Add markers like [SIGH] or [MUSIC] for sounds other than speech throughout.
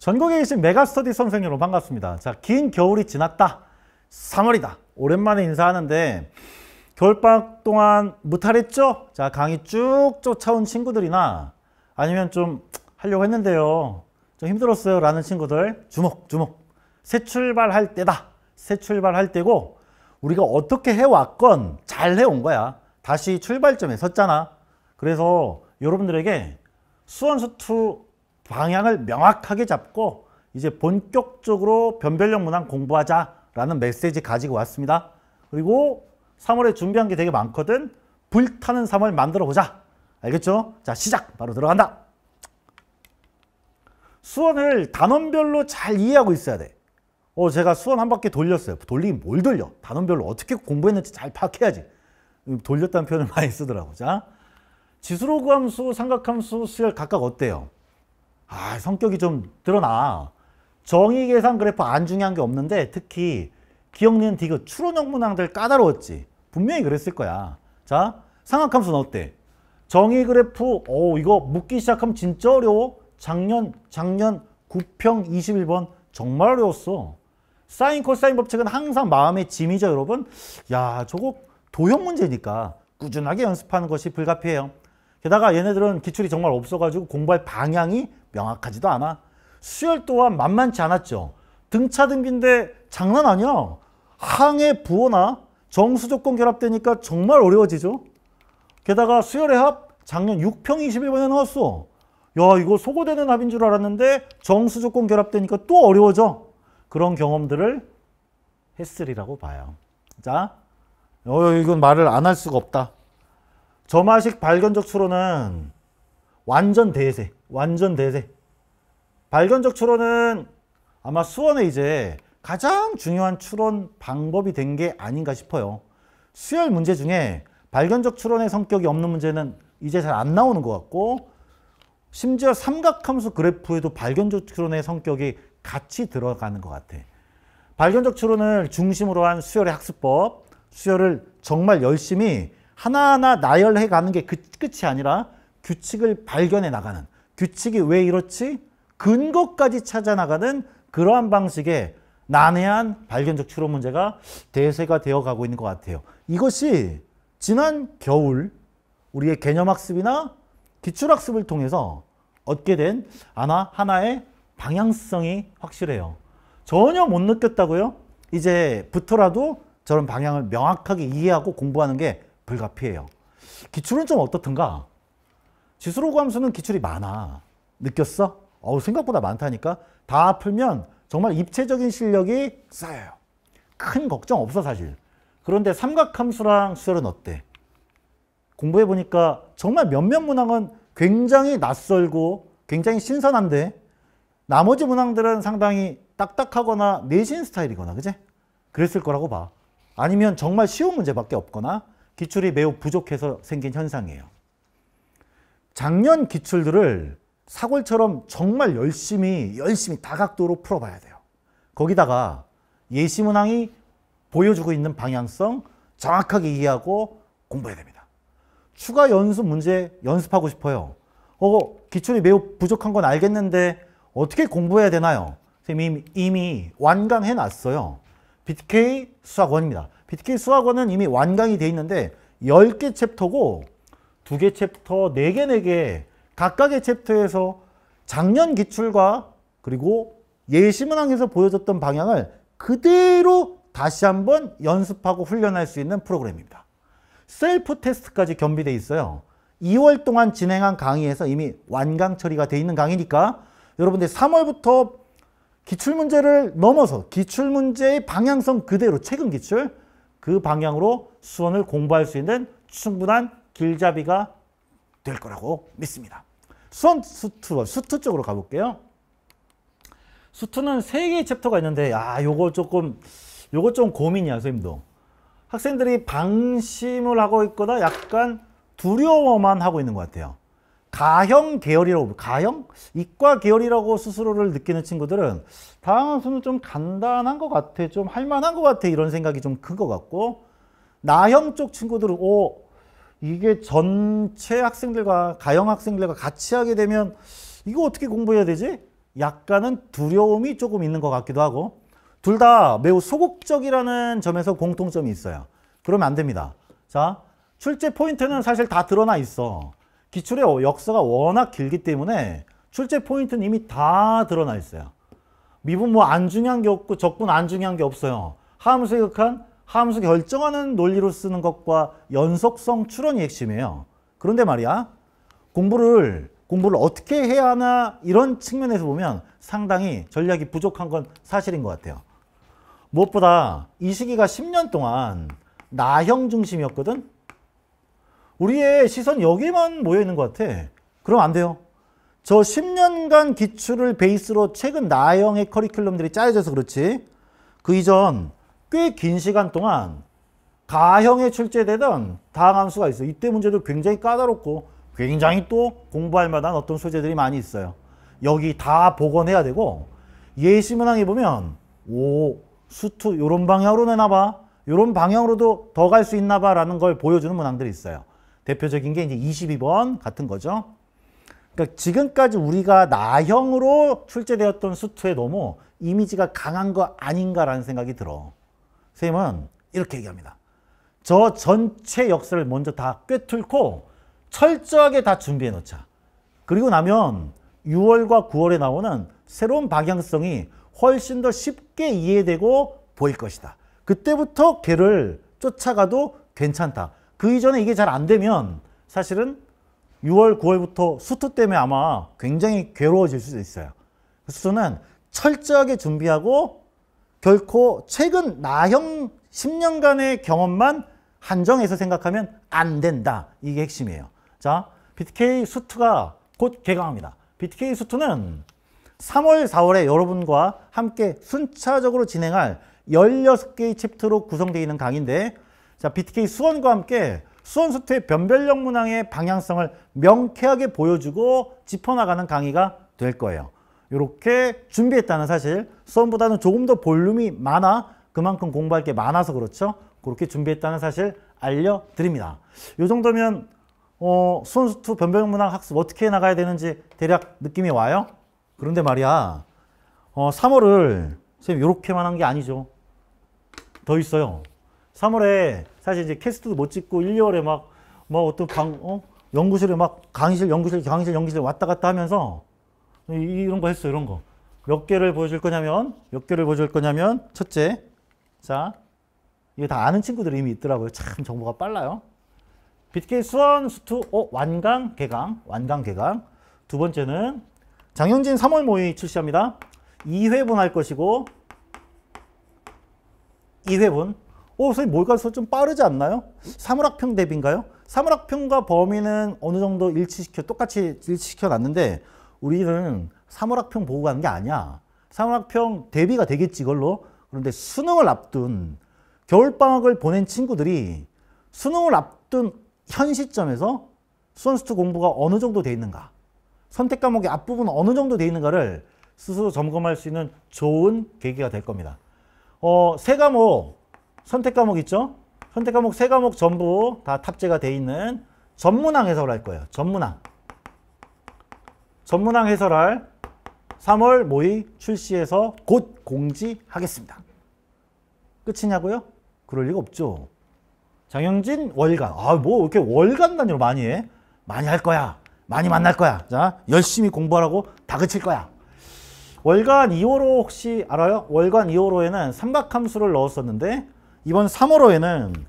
전국에 계신 메가스터디 선생 여러분 반갑습니다. 자, 긴 겨울이 지났다. 3월이다. 오랜만에 인사하는데 겨울방 동안 무탈했죠? 자, 강의 쭉 쫓아온 친구들이나 아니면 좀 하려고 했는데요. 좀 힘들었어요. 라는 친구들 주목, 주목. 새 출발할 때다. 새 출발할 때고 우리가 어떻게 해왔건 잘 해온 거야. 다시 출발점에 섰잖아. 그래서 여러분들에게 수원수투 방향을 명확하게 잡고 이제 본격적으로 변별력 문항 공부하자라는 메시지 가지고 왔습니다. 그리고 3월에 준비한 게 되게 많거든. 불타는 3월 만들어보자. 알겠죠? 자, 시작! 바로 들어간다. 수원을 단원별로 잘 이해하고 있어야 돼. 어, 제가 수원 한 바퀴 돌렸어요. 돌리긴 뭘 돌려? 단원별로 어떻게 공부했는지 잘 파악해야지. 음, 돌렸다는 표현을 [LAUGHS] 많이 쓰더라고. 자, 지수로 구함수, 삼각함수, 수열 각각 어때요? 아, 성격이 좀 드러나. 정의 계산 그래프 안 중요한 게 없는데 특히 기억니는 디귿 추론형 문항들 까다로웠지. 분명히 그랬을 거야. 자, 상악함수는 어때? 정의 그래프, 오, 이거 묻기 시작하면 진짜 어려워. 작년, 작년 9평 21번 정말 어려웠어. 사인 코사인 법칙은 항상 마음의 짐이죠, 여러분. 야, 저거 도형 문제니까 꾸준하게 연습하는 것이 불가피해요. 게다가 얘네들은 기출이 정말 없어가지고 공부할 방향이 명확하지도 않아. 수혈 또한 만만치 않았죠. 등차등기인데 장난 아니야. 항해 부호나 정수조건 결합되니까 정말 어려워지죠. 게다가 수혈의 합 작년 6평 21번에 나왔어. 야 이거 소고되는 합인 줄 알았는데 정수조건 결합되니까 또 어려워져. 그런 경험들을 했으리라고 봐요. 자, 어, 이건 말을 안 할 수가 없다. 점화식 발견적 추론은 완전 대세, 완전 대세. 발견적 추론은 아마 수원의 이제 가장 중요한 추론 방법이 된 게 아닌가 싶어요. 수열 문제 중에 발견적 추론의 성격이 없는 문제는 이제 잘 안 나오는 것 같고 심지어 삼각함수 그래프에도 발견적 추론의 성격이 같이 들어가는 것 같아. 발견적 추론을 중심으로 한 수열의 학습법, 수열을 정말 열심히 하나하나 나열해 가는 게 그, 끝이 아니라 규칙을 발견해 나가는 규칙이 왜 이렇지? 근거까지 찾아 나가는 그러한 방식의 난해한 발견적 추론 문제가 대세가 되어가고 있는 것 같아요. 이것이 지난 겨울 우리의 개념학습이나 기출학습을 통해서 얻게 된 하나, 하나의 방향성이 확실해요. 전혀 못 느꼈다고요? 이제부터라도 저런 방향을 명확하게 이해하고 공부하는 게 불가피해요. 기출은 좀 어떻든가 지수로 구함수는 기출이 많아. 느꼈어? 어우 생각보다 많다니까. 다 풀면 정말 입체적인 실력이 쌓여요. 큰 걱정 없어 사실. 그런데 삼각함수랑 수열은 어때? 공부해보니까 정말 몇몇 문항은 굉장히 낯설고 굉장히 신선한데 나머지 문항들은 상당히 딱딱하거나 내신 스타일이거나 그제? 그랬을 거라고 봐. 아니면 정말 쉬운 문제밖에 없거나 기출이 매우 부족해서 생긴 현상이에요. 작년 기출들을 사골처럼 정말 열심히 열심히 다각도로 풀어봐야 돼요. 거기다가 예시문항이 보여주고 있는 방향성 정확하게 이해하고 공부해야 됩니다. 추가 연습 문제 연습하고 싶어요. 어, 기출이 매우 부족한 건 알겠는데 어떻게 공부해야 되나요? 선생님 이미 완강해 놨어요. BTK 수학원입니다. BTK 수학원은 이미 완강이 돼 있는데 10개 챕터고 두개 챕터, 네 개, 네개 각각의 챕터에서 작년 기출과 그리고 예시문항에서 보여줬던 방향을 그대로 다시 한번 연습하고 훈련할 수 있는 프로그램입니다. 셀프 테스트까지 겸비돼 있어요. 2월 동안 진행한 강의에서 이미 완강 처리가 돼 있는 강의니까 여러분들 3월부터 기출문제를 넘어서 기출문제의 방향성 그대로 최근 기출 그 방향으로 수원을 공부할 수 있는 충분한 길잡이가 될 거라고 믿습니다. 수원 수투, 수투 쪽으로 가볼게요. 수투는 세 개의 챕터가 있는데, 아, 요거 조금, 요거 좀 고민이야, 선생님도. 학생들이 방심을 하고 있거나 약간 두려워만 하고 있는 것 같아요. 가형 계열이라고, 가형? 이과 계열이라고 스스로를 느끼는 친구들은 다음 수는 좀 간단한 것 같아. 좀 할만한 것 같아. 이런 생각이 좀큰것 같고, 나형 쪽 친구들은, 오, 이게 전체 학생들과 가영 학생들과 같이 하게 되면 이거 어떻게 공부해야 되지? 약간은 두려움이 조금 있는 것 같기도 하고 둘 다 매우 소극적이라는 점에서 공통점이 있어요. 그러면 안 됩니다. 자, 출제 포인트는 사실 다 드러나 있어. 기출의 역사가 워낙 길기 때문에 출제 포인트는 이미 다 드러나 있어요. 미분 뭐 안 중요한 게 없고 적분 안 중요한 게 없어요. 함수의 극한, 함수 결정하는 논리로 쓰는 것과 연속성 추론이 핵심이에요. 그런데 말이야 공부를 공부를 어떻게 해야 하나 이런 측면에서 보면 상당히 전략이 부족한 건 사실인 것 같아요. 무엇보다 이 시기가 10년 동안 나형 중심이었거든? 우리의 시선 여기만 모여 있는 것 같아. 그럼 안 돼요. 저 10년간 기출을 베이스로 최근 나형의 커리큘럼들이 짜여져서 그렇지 그 이전 꽤긴 시간 동안 가형에 출제되던 다항함수가 있어요. 이때 문제도 굉장히 까다롭고 굉장히 또 공부할 만한 어떤 소재들이 많이 있어요. 여기 다 복원해야 되고 예시문항에 보면 오 수투 요런 방향으로 내나봐 요런 방향으로도 더 갈 수 있나봐 라는 걸 보여주는 문항들이 있어요. 대표적인 게 이제 22번 같은 거죠. 그러니까 지금까지 우리가 나형으로 출제되었던 수투에 너무 이미지가 강한 거 아닌가라는 생각이 들어. 선생님은 이렇게 얘기합니다. 저 전체 역사를 먼저 다 꿰뚫고 철저하게 다 준비해 놓자. 그리고 나면 6월과 9월에 나오는 새로운 방향성이 훨씬 더 쉽게 이해되고 보일 것이다. 그때부터 걔를 쫓아가도 괜찮다. 그 이전에 이게 잘 안 되면 사실은 6월, 9월부터 수투 때문에 아마 굉장히 괴로워질 수도 있어요. 그 수투는 철저하게 준비하고 결코 최근 나형 10년간의 경험만 한정해서 생각하면 안 된다. 이게 핵심이에요. 자, BTK 수트가 곧 개강합니다. BTK 수트는 3월, 4월에 여러분과 함께 순차적으로 진행할 16개의 챕터로 구성되어 있는 강의인데 자, BTK 수원과 함께 수원 수트의 변별력 문항의 방향성을 명쾌하게 보여주고 짚어나가는 강의가 될 거예요. 이렇게 준비했다는 사실 수험보다는 조금 더 볼륨이 많아 그만큼 공부할 게 많아서 그렇죠 그렇게 준비했다는 사실 알려드립니다 이 정도면 어, 수원수투 변별문학 학습 어떻게 나가야 되는지 대략 느낌이 와요 그런데 말이야 어, 3월을 선생님 이렇게만 한 게 아니죠 더 있어요 3월에 사실 이제 캐스트도 못 찍고 1월에 막뭐 어떤 방, 어? 연구실에 막 강의실 연구실 강의실 연구실 왔다 갔다 하면서 이런 거 했어, 이런 거. 몇 개를 보여줄 거냐면, 몇 개를 보여줄 거냐면, 첫째, 자, 이게 다 아는 친구들이 이미 있더라고요. 참 정보가 빨라요. b 케이 수원, 수투, 어, 완강, 개강, 완강, 개강. 두 번째는 장영진 3월 모의 출시합니다. 2회분 할 것이고, 2회분. 어, 선생님, 뭘가서 좀 빠르지 않나요? 사물학평 대비인가요? 사물학평과 범위는 어느 정도 일치시켜, 똑같이 일치시켜 놨는데, 우리는 사물학평 보고 가는 게 아니야. 사물학평 대비가 되겠지 이걸로. 그런데 수능을 앞둔 겨울방학을 보낸 친구들이 수능을 앞둔 현 시점에서 수원수트 공부가 어느 정도 돼 있는가 선택 과목의 앞부분 어느 정도 돼 있는가를 스스로 점검할 수 있는 좋은 계기가 될 겁니다. 어, 세 과목, 선택 과목 있죠? 선택 과목 세 과목 전부 다 탑재가 돼 있는 전문항 해설을 할 거예요. 전문항. 전문항 해설할 3월 모의 출시해서 곧 공지하겠습니다. 끝이냐고요? 그럴 리가 없죠. 장영진 월간. 아, 뭐 이렇게 월간 단위로 많이 해? 많이 할 거야. 많이 만날 거야. 자, 열심히 공부하라고 다그칠 거야. 월간 2호로 혹시 알아요? 월간 2호로에는 삼각함수를 넣었었는데 이번 3호로에는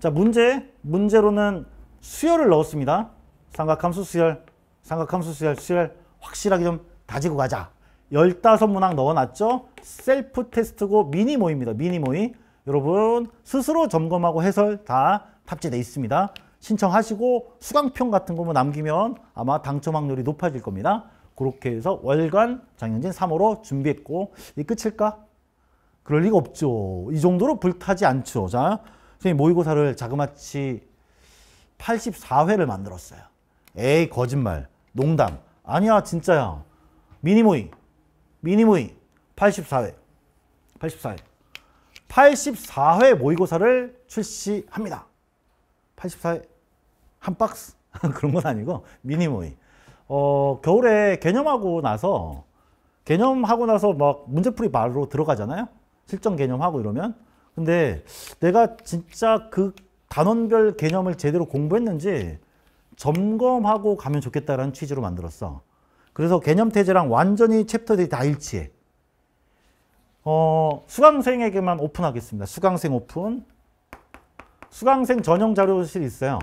자 문제 문제로는 수열을 넣었습니다. 삼각함수 수열 삼각함수 수열 확실하게 좀 다지고 가자. 15문항 넣어놨죠? 셀프 테스트고 미니 모입니다. 미니 모의. 여러분 스스로 점검하고 해설 다 탑재돼 있습니다. 신청하시고 수강평 같은 거만 뭐 남기면 아마 당첨 확률이 높아질 겁니다. 그렇게 해서 월간 장현진 3호로 준비했고 이 끝일까? 그럴 리가 없죠. 이 정도로 불타지 않죠. 자, 선생님 모의고사를 자그마치 84회를 만들었어요. 에이 거짓말. 농담. 아니야, 진짜야. 미니모이. 미니모이. 84회. 84회. 84회 모의고사를 출시합니다. 84회. 한 박스? [LAUGHS] 그런 건 아니고, 미니모이. 어, 겨울에 개념하고 나서, 개념하고 나서 막 문제풀이 바로 들어가잖아요? 실전 개념하고 이러면. 근데 내가 진짜 그 단원별 개념을 제대로 공부했는지 점검하고 가면 좋겠다라는 취지로 만들었어. 그래서 개념태제랑 완전히 챕터들이 다 일치해. 어, 수강생에게만 오픈하겠습니다. 수강생 오픈. 수강생 전용 자료실 있어요.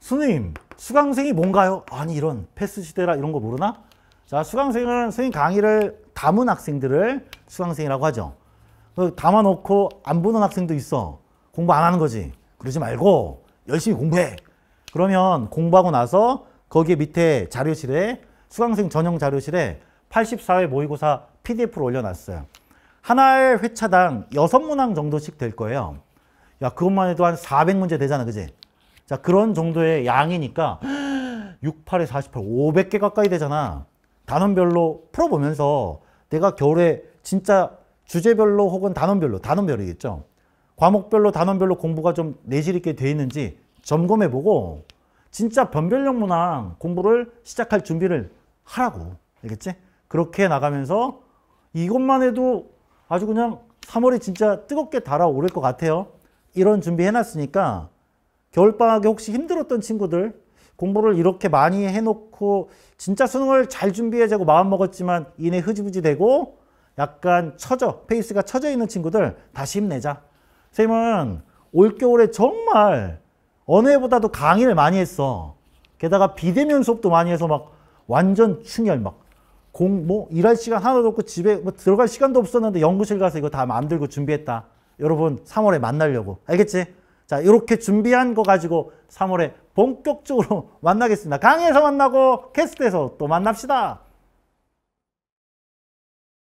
스님, 수강생이 뭔가요? 아니 이런 패스 시대라 이런 거 모르나? 자, 수강생은 선생님 강의를 담은 학생들을 수강생이라고 하죠. 그 담아놓고 안 보는 학생도 있어. 공부 안 하는 거지. 그러지 말고 열심히 공부해. 그러면 공부하고 나서 거기에 밑에 자료실에 수강생 전용 자료실에 84회 모의고사 PDF를 올려놨어요. 하나의 회차당 6문항 정도씩 될 거예요. 야 그것만 해도 한 400문제 되잖아 그지? 자 그런 정도의 양이니까 68에 48, 500개 가까이 되잖아. 단원별로 풀어보면서 내가 겨울에 진짜 주제별로 혹은 단원별로, 단원별이겠죠. 과목별로 단원별로 공부가 좀 내실 있게 돼 있는지 점검해보고 진짜 변별력 문항 공부를 시작할 준비를 하라고 알겠지? 그렇게 나가면서 이것만 해도 아주 그냥 3월이 진짜 뜨겁게 달아오를 것 같아요. 이런 준비해놨으니까 겨울방학에 혹시 힘들었던 친구들 공부를 이렇게 많이 해놓고 진짜 수능을 잘 준비해자고 마음먹었지만 이내 흐지부지 되고 약간 처져 페이스가 처져 있는 친구들 다시 힘내자. 선생님은 올겨울에 정말 어느 해보다도 강의를 많이 했어. 게다가 비대면 수업도 많이 해서 막 완전 충혈 막공 뭐 일할 시간 하나도 없고 집에 뭐 들어갈 시간도 없었는데 연구실 가서 이거 다 만들고 준비했다. 여러분 3월에 만나려고 알겠지? 자 이렇게 준비한 거 가지고 3월에 본격적으로 [LAUGHS] 만나겠습니다. 강의에서 만나고 캐스트에서 또 만납시다.